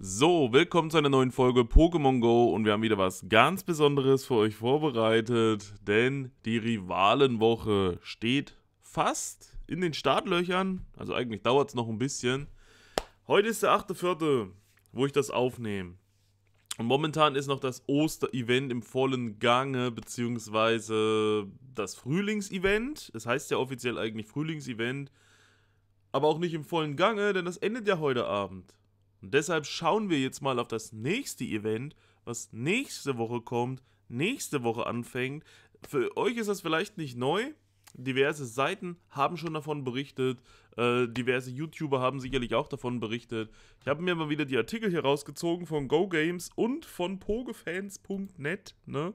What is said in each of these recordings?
So, willkommen zu einer neuen Folge Pokémon Go und wir haben wieder was ganz Besonderes für euch vorbereitet, denn die Rivalenwoche steht fast in den Startlöchern, also eigentlich dauert es noch ein bisschen. Heute ist der 8.4., wo ich das aufnehme. Und momentan ist noch das Oster-Event im vollen Gange, beziehungsweise das Frühlingsevent. Es heißt ja offiziell eigentlich Frühlingsevent, aber auch nicht im vollen Gange, denn das endet ja heute Abend. Und deshalb schauen wir jetzt mal auf das nächste Event, was nächste Woche kommt, nächste Woche anfängt. Für euch ist das vielleicht nicht neu. Diverse Seiten haben schon davon berichtet. Äh, diverse YouTuber haben sicherlich auch davon berichtet. Ich habe mir mal wieder die Artikel hier rausgezogen von GoGames und von pogefans.net. Ne?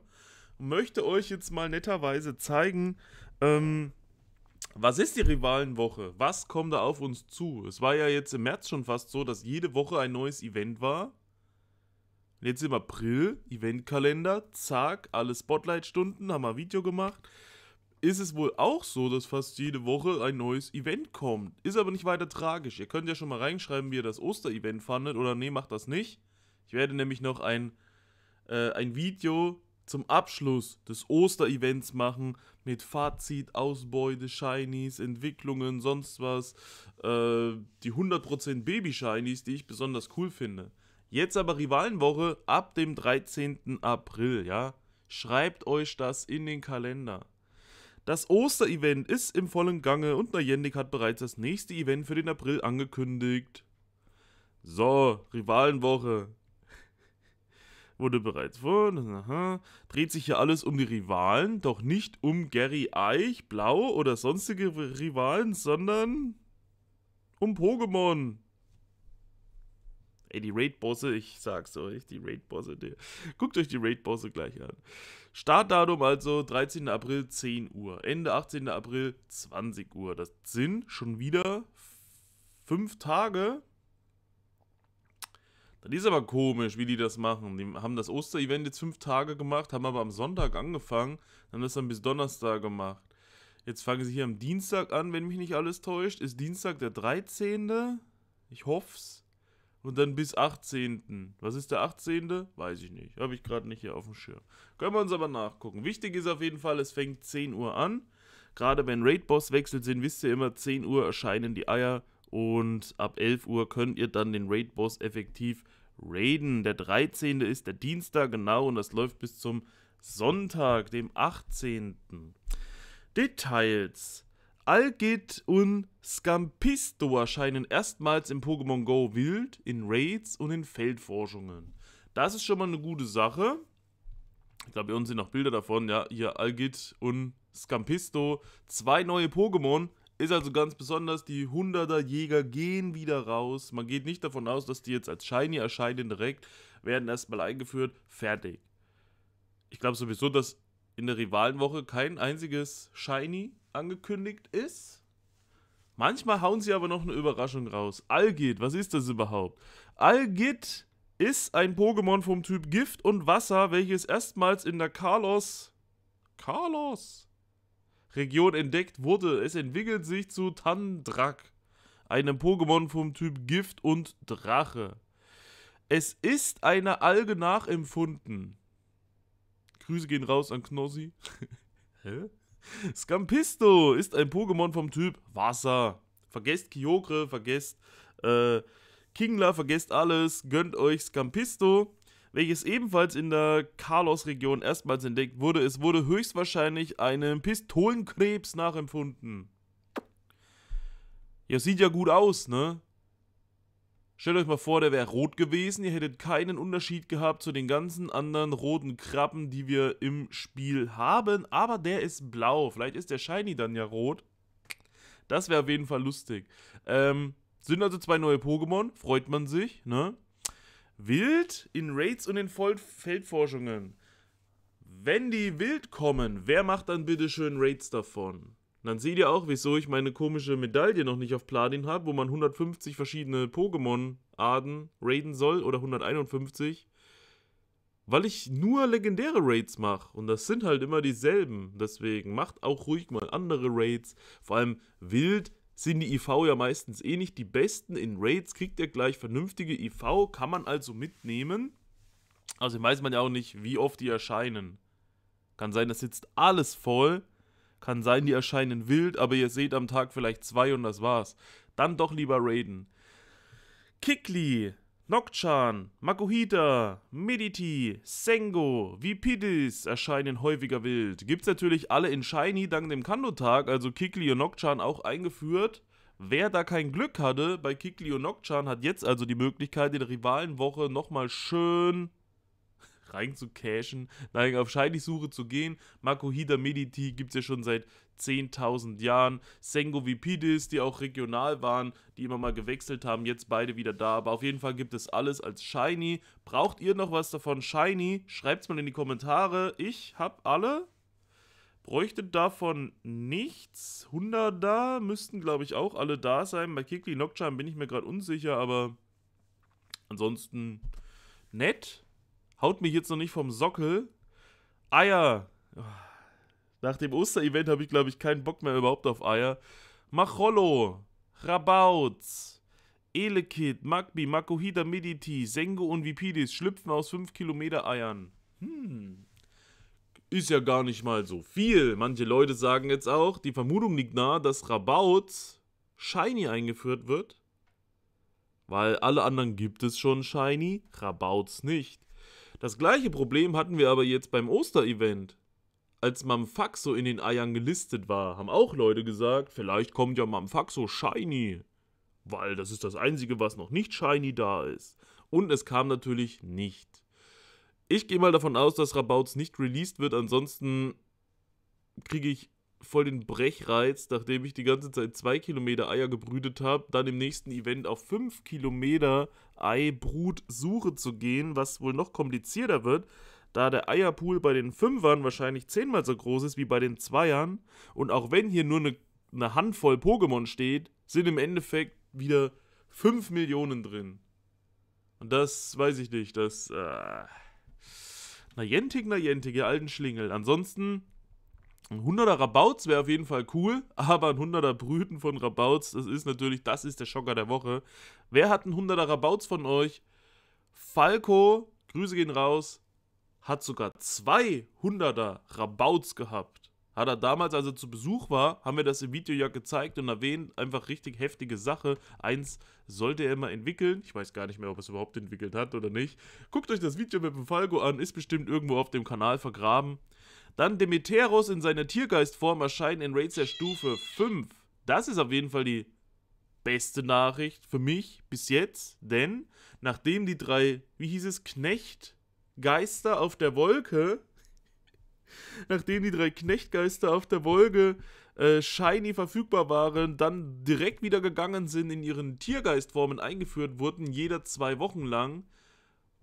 Möchte euch jetzt mal netterweise zeigen, ähm, was ist die Rivalenwoche? Was kommt da auf uns zu? Es war ja jetzt im März schon fast so, dass jede Woche ein neues Event war. jetzt im April, Eventkalender, zack, alle Spotlight-Stunden, haben wir Video gemacht. Ist es wohl auch so, dass fast jede Woche ein neues Event kommt? Ist aber nicht weiter tragisch. Ihr könnt ja schon mal reinschreiben, wie ihr das Osterevent fandet oder nee, macht das nicht. Ich werde nämlich noch ein, äh, ein Video zum Abschluss des Osterevents machen mit Fazit, Ausbeute, Shinies, Entwicklungen, sonst was. Äh, die 100% Baby-Shinies, die ich besonders cool finde. Jetzt aber Rivalenwoche ab dem 13. April, ja? Schreibt euch das in den Kalender. Das Osterevent ist im vollen Gange und Niantic hat bereits das nächste Event für den April angekündigt. So, Rivalenwoche wurde bereits vor. dreht sich hier alles um die Rivalen, doch nicht um Gary Eich, Blau oder sonstige Rivalen, sondern um Pokémon. Ey, die Raid-Bosse, ich sag's euch, die Raid-Bosse, guckt euch die Raid-Bosse gleich an. Startdatum also 13. April 10 Uhr, Ende 18. April 20 Uhr. Das sind schon wieder fünf Tage das ist aber komisch, wie die das machen. Die haben das Osterevent jetzt fünf Tage gemacht, haben aber am Sonntag angefangen, haben das dann bis Donnerstag gemacht. Jetzt fangen sie hier am Dienstag an, wenn mich nicht alles täuscht. Ist Dienstag der 13. Ich hoff's. Und dann bis 18. Was ist der 18.? Weiß ich nicht. Habe ich gerade nicht hier auf dem Schirm. Können wir uns aber nachgucken. Wichtig ist auf jeden Fall, es fängt 10 Uhr an. Gerade wenn Raid Boss wechselt sind, wisst ihr immer, 10 Uhr erscheinen die Eier und ab 11 Uhr könnt ihr dann den Raid-Boss effektiv raiden. Der 13. ist der Dienstag, genau, und das läuft bis zum Sonntag, dem 18. Details. Algit und Scampisto erscheinen erstmals im Pokémon Go wild, in Raids und in Feldforschungen. Das ist schon mal eine gute Sache. Ich glaube, hier unten sind noch Bilder davon. Ja, hier Algit und Scampisto. Zwei neue Pokémon. Ist also ganz besonders, die 100er Jäger gehen wieder raus. Man geht nicht davon aus, dass die jetzt als Shiny erscheinen direkt, werden erstmal eingeführt, fertig. Ich glaube sowieso, dass in der Rivalenwoche kein einziges Shiny angekündigt ist. Manchmal hauen sie aber noch eine Überraschung raus. Algit, was ist das überhaupt? Algit ist ein Pokémon vom Typ Gift und Wasser, welches erstmals in der Carlos. Carlos? Region entdeckt wurde. Es entwickelt sich zu Tandrak, einem Pokémon vom Typ Gift und Drache. Es ist einer Alge nachempfunden. Grüße gehen raus an Knossi. Hä? Scampisto ist ein Pokémon vom Typ Wasser. Vergesst Kyogre, vergesst äh, Kingler, vergesst alles. Gönnt euch Scampisto welches ebenfalls in der Carlos-Region erstmals entdeckt wurde. Es wurde höchstwahrscheinlich einem Pistolenkrebs nachempfunden. Ja, sieht ja gut aus, ne? Stellt euch mal vor, der wäre rot gewesen. Ihr hättet keinen Unterschied gehabt zu den ganzen anderen roten Krabben, die wir im Spiel haben. Aber der ist blau. Vielleicht ist der Shiny dann ja rot. Das wäre auf jeden Fall lustig. Ähm, sind also zwei neue Pokémon. Freut man sich, ne? Wild in Raids und in Feldforschungen. Wenn die wild kommen, wer macht dann bitte schön Raids davon? Dann seht ihr auch, wieso ich meine komische Medaille noch nicht auf Platin habe, wo man 150 verschiedene Pokémon-Arten raiden soll oder 151. Weil ich nur legendäre Raids mache und das sind halt immer dieselben. Deswegen macht auch ruhig mal andere Raids. Vor allem wild sind die IV ja meistens eh nicht die besten. In Raids kriegt er gleich vernünftige IV, kann man also mitnehmen. Also weiß man ja auch nicht, wie oft die erscheinen. Kann sein, das sitzt alles voll. Kann sein, die erscheinen wild, aber ihr seht am Tag vielleicht zwei und das war's. Dann doch lieber raiden. Kickly Nokchan, Makuhita, Mediti, Sengo, Vipidis erscheinen häufiger wild. Gibt's natürlich alle in Shiny dank dem Kando-Tag, also Kikli und Nokchan auch eingeführt. Wer da kein Glück hatte bei Kikli und Nokchan, hat jetzt also die Möglichkeit, in der Rivalenwoche nochmal schön reinzucashen, nein, auf Shiny-Suche zu gehen. Makuhida Mediti gibt es ja schon seit 10.000 Jahren. Sengo Vipidis, die auch regional waren, die immer mal gewechselt haben, jetzt beide wieder da. Aber auf jeden Fall gibt es alles als Shiny. Braucht ihr noch was davon Shiny? schreibt es mal in die Kommentare. Ich habe alle. Bräuchte davon nichts. 100 da müssten, glaube ich, auch alle da sein. Bei Kikli Nokchan bin ich mir gerade unsicher, aber ansonsten nett. Haut mich jetzt noch nicht vom Sockel. Eier. Nach dem Osterevent habe ich, glaube ich, keinen Bock mehr überhaupt auf Eier. Machollo, Rabautz, Elekid, Magbi, Makohida Mediti, Sengo und Vipidis schlüpfen aus 5 Kilometer Eiern. Hm. Ist ja gar nicht mal so viel. Manche Leute sagen jetzt auch, die Vermutung liegt nahe, dass Rabautz Shiny eingeführt wird. Weil alle anderen gibt es schon Shiny, Rabautz nicht. Das gleiche Problem hatten wir aber jetzt beim Osterevent. Als Mamfaxo in den Eiern gelistet war, haben auch Leute gesagt, vielleicht kommt ja Mamfaxo shiny. Weil das ist das einzige, was noch nicht shiny da ist. Und es kam natürlich nicht. Ich gehe mal davon aus, dass Rabouts nicht released wird, ansonsten kriege ich voll den Brechreiz, nachdem ich die ganze Zeit zwei Kilometer Eier gebrütet habe, dann im nächsten Event auf fünf Kilometer Eibrutsuche zu gehen, was wohl noch komplizierter wird, da der Eierpool bei den Fünfern wahrscheinlich zehnmal so groß ist wie bei den Zweiern. Und auch wenn hier nur eine, eine Handvoll Pokémon steht, sind im Endeffekt wieder fünf Millionen drin. Und das weiß ich nicht, das. Äh na Jentik, ihr alten Schlingel. Ansonsten ein 100er Rabauts wäre auf jeden Fall cool, aber ein 100er Brüten von Rabauts, das ist natürlich, das ist der Schocker der Woche. Wer hat ein 100er Rabauts von euch? Falco, Grüße gehen raus, hat sogar 200er Rabauts gehabt. Hat er damals, als er zu Besuch war, haben wir das im Video ja gezeigt und erwähnt. Einfach richtig heftige Sache. Eins sollte er immer entwickeln. Ich weiß gar nicht mehr, ob er es überhaupt entwickelt hat oder nicht. Guckt euch das Video mit dem Falco an, ist bestimmt irgendwo auf dem Kanal vergraben. Dann Demeteros in seiner Tiergeistform erscheinen in Raids der Stufe 5. Das ist auf jeden Fall die beste Nachricht für mich bis jetzt, denn nachdem die drei, wie hieß es, Knechtgeister auf der Wolke, nachdem die drei Knechtgeister auf der Wolke äh, shiny verfügbar waren, dann direkt wieder gegangen sind, in ihren Tiergeistformen eingeführt wurden, jeder zwei Wochen lang,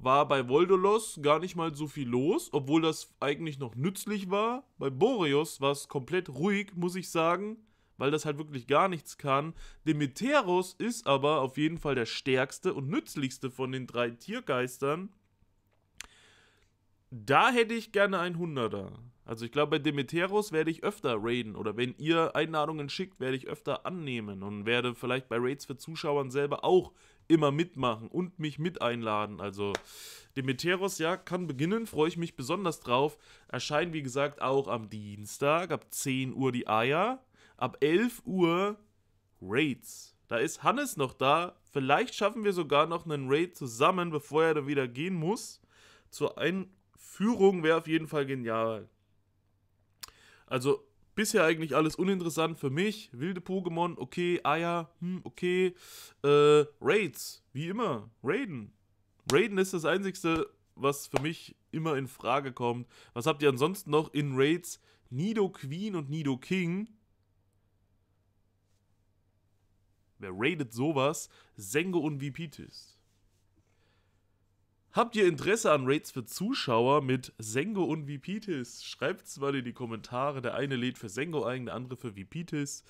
war bei Voldolos gar nicht mal so viel los, obwohl das eigentlich noch nützlich war. Bei Boreos war es komplett ruhig, muss ich sagen, weil das halt wirklich gar nichts kann. Demeteros ist aber auf jeden Fall der stärkste und nützlichste von den drei Tiergeistern. Da hätte ich gerne ein Hunderter. Also ich glaube, bei Demeteros werde ich öfter raiden oder wenn ihr Einladungen schickt, werde ich öfter annehmen und werde vielleicht bei Raids für Zuschauern selber auch immer mitmachen und mich mit einladen. Also Demeteros, ja, kann beginnen, freue ich mich besonders drauf. Erscheinen, wie gesagt, auch am Dienstag ab 10 Uhr die Eier, ab 11 Uhr Raids. Da ist Hannes noch da. Vielleicht schaffen wir sogar noch einen Raid zusammen, bevor er dann wieder gehen muss. Zur Einführung wäre auf jeden Fall genial. Also bisher eigentlich alles uninteressant für mich. Wilde Pokémon, okay, Eier, ah hm, okay. Äh, Raids, wie immer, Raiden. Raiden ist das Einzige, was für mich immer in Frage kommt. Was habt ihr ansonsten noch in Raids? Nido Queen und Nido King. Wer raidet sowas? Sengo und Vipitis. Habt ihr Interesse an Raids für Zuschauer mit Sengo und Vipitis? Schreibt es mal in die Kommentare. Der eine lädt für Sengo ein, der andere für Vipitis.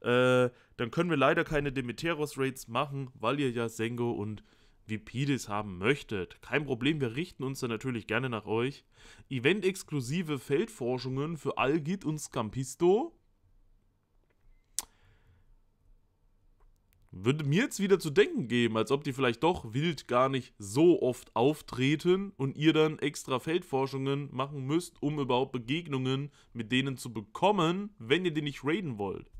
Äh, dann können wir leider keine Demeteros-Raids machen, weil ihr ja Sengo und Vipitis haben möchtet. Kein Problem, wir richten uns dann natürlich gerne nach euch. Event-exklusive Feldforschungen für Algit und Scampisto. würde mir jetzt wieder zu denken geben, als ob die vielleicht doch wild gar nicht so oft auftreten und ihr dann extra Feldforschungen machen müsst, um überhaupt Begegnungen mit denen zu bekommen, wenn ihr die nicht raiden wollt.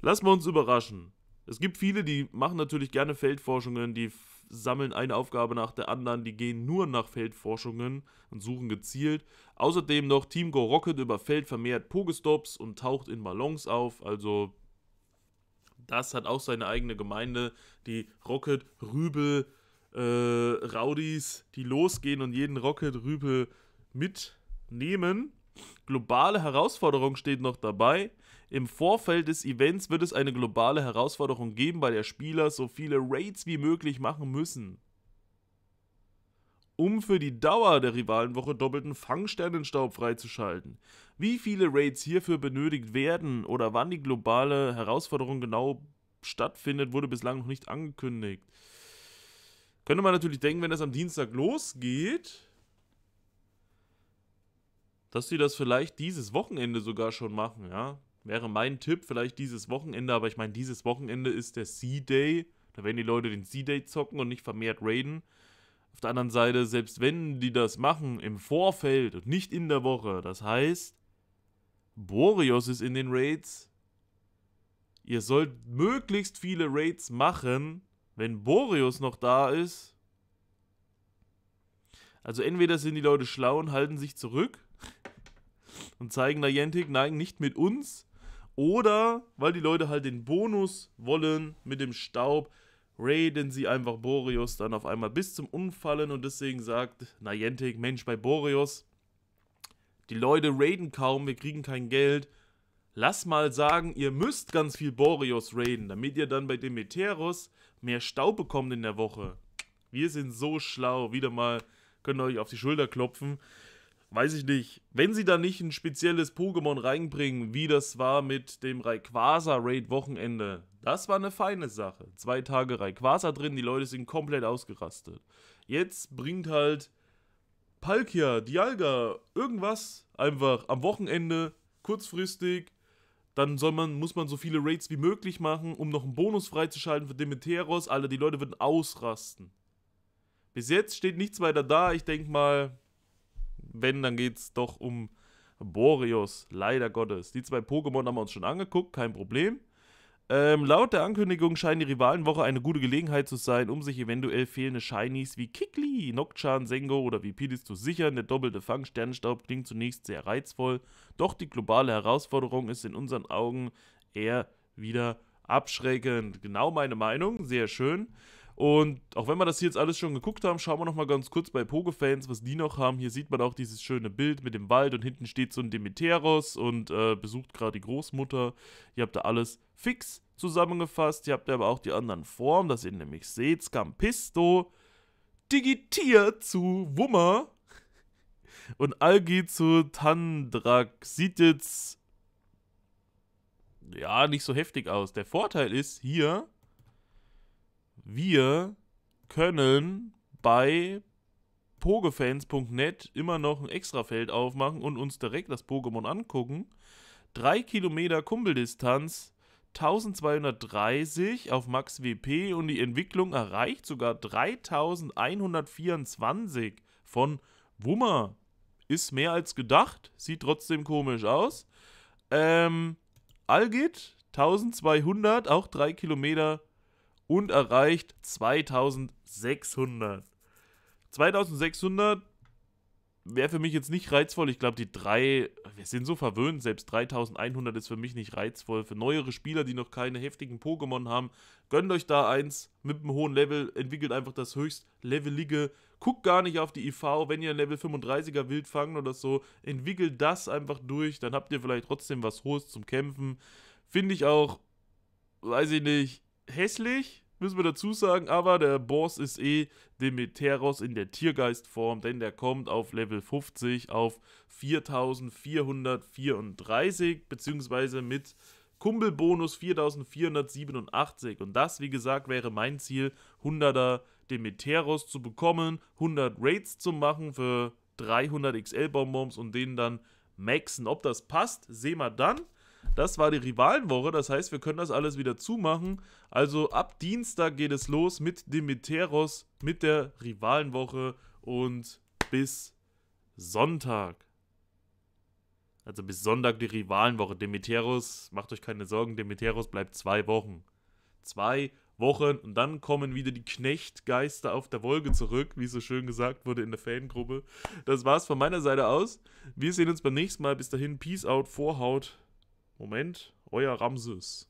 Lassen wir uns überraschen. Es gibt viele, die machen natürlich gerne Feldforschungen, die sammeln eine Aufgabe nach der anderen, die gehen nur nach Feldforschungen und suchen gezielt. Außerdem noch Team Go Rocket überfällt vermehrt Pogestops und taucht in Ballons auf, also das hat auch seine eigene Gemeinde, die Rocket, Rübel, äh, Rowdies, die losgehen und jeden Rocket, Rübel mitnehmen. Globale Herausforderung steht noch dabei. Im Vorfeld des Events wird es eine globale Herausforderung geben, bei der Spieler so viele Raids wie möglich machen müssen um für die Dauer der Rivalenwoche doppelten Fangsternenstaub freizuschalten. Wie viele Raids hierfür benötigt werden oder wann die globale Herausforderung genau stattfindet, wurde bislang noch nicht angekündigt. Könnte man natürlich denken, wenn das am Dienstag losgeht, dass sie das vielleicht dieses Wochenende sogar schon machen, ja. Wäre mein Tipp, vielleicht dieses Wochenende, aber ich meine, dieses Wochenende ist der Sea day Da werden die Leute den Sea day zocken und nicht vermehrt raiden. Auf der anderen Seite, selbst wenn die das machen im Vorfeld und nicht in der Woche, das heißt, Boreos ist in den Raids. Ihr sollt möglichst viele Raids machen, wenn Boreos noch da ist. Also entweder sind die Leute schlau und halten sich zurück und zeigen Niantic, nein, nicht mit uns. Oder weil die Leute halt den Bonus wollen mit dem Staub, raiden sie einfach Boreus dann auf einmal bis zum Umfallen und deswegen sagt Niantic, Mensch, bei Boreus, die Leute raiden kaum, wir kriegen kein Geld. Lass mal sagen, ihr müsst ganz viel Boreus raiden, damit ihr dann bei Demeteros mehr Staub bekommt in der Woche. Wir sind so schlau, wieder mal, könnt ihr euch auf die Schulter klopfen weiß ich nicht, wenn sie da nicht ein spezielles Pokémon reinbringen, wie das war mit dem Rayquaza-Raid-Wochenende, das war eine feine Sache. Zwei Tage Rayquaza drin, die Leute sind komplett ausgerastet. Jetzt bringt halt Palkia, Dialga, irgendwas einfach am Wochenende, kurzfristig. Dann soll man, muss man so viele Raids wie möglich machen, um noch einen Bonus freizuschalten für Demeteros. Alter, die Leute würden ausrasten. Bis jetzt steht nichts weiter da. Ich denke mal, wenn, dann geht es doch um Boreos, leider Gottes. Die zwei Pokémon haben wir uns schon angeguckt, kein Problem. Ähm, laut der Ankündigung scheint die Rivalenwoche eine gute Gelegenheit zu sein, um sich eventuell fehlende Shinies wie Kikli, Nokchan, Sengo oder Vipidis zu sichern. Der doppelte Fang Sternenstaub klingt zunächst sehr reizvoll, doch die globale Herausforderung ist in unseren Augen eher wieder abschreckend. Genau meine Meinung, sehr schön. Und auch wenn wir das hier jetzt alles schon geguckt haben, schauen wir nochmal ganz kurz bei Pogo-Fans, was die noch haben. Hier sieht man auch dieses schöne Bild mit dem Wald und hinten steht so ein Demeteros und äh, besucht gerade die Großmutter. Hier habt ihr alles fix zusammengefasst. Hier habt ihr aber auch die anderen Formen, dass ihr nämlich seht, Scampisto, Digitier zu Wummer und Algi zu Tandrak. Sieht jetzt ja nicht so heftig aus. Der Vorteil ist hier wir können bei pogefans.net immer noch ein Extrafeld aufmachen und uns direkt das Pokémon angucken. Drei Kilometer Kumpeldistanz, 1230 auf Max WP und die Entwicklung erreicht sogar 3124 von Wummer. Ist mehr als gedacht, sieht trotzdem komisch aus. Ähm, Algit 1200, auch 3 Kilometer und erreicht 2600. 2600 wäre für mich jetzt nicht reizvoll. Ich glaube, die drei, wir sind so verwöhnt, selbst 3100 ist für mich nicht reizvoll. Für neuere Spieler, die noch keine heftigen Pokémon haben, gönnt euch da eins mit einem hohen Level, entwickelt einfach das höchst levelige. Guckt gar nicht auf die IV, wenn ihr ein Level 35er wild fangen oder so, entwickelt das einfach durch, dann habt ihr vielleicht trotzdem was Hohes zum Kämpfen. Finde ich auch, weiß ich nicht, hässlich, müssen wir dazu sagen, aber der Boss ist eh Demeteros in der Tiergeistform, denn der kommt auf Level 50 auf 4434, beziehungsweise mit Kumpelbonus 4487. Und das, wie gesagt, wäre mein Ziel, 100er Demeteros zu bekommen, 100 Raids zu machen für 300 XL-Bonbons und den dann maxen. Ob das passt, sehen wir dann. Das war die Rivalenwoche, das heißt, wir können das alles wieder zumachen. Also ab Dienstag geht es los mit Demeteros, mit der Rivalenwoche und bis Sonntag. Also bis Sonntag die Rivalenwoche. Demeteros, macht euch keine Sorgen, Demeteros bleibt zwei Wochen. Zwei Wochen und dann kommen wieder die Knechtgeister auf der Wolke zurück, wie so schön gesagt wurde in der Fangruppe. Das war's von meiner Seite aus. Wir sehen uns beim nächsten Mal. Bis dahin, Peace out, Vorhaut. Moment, euer Ramses.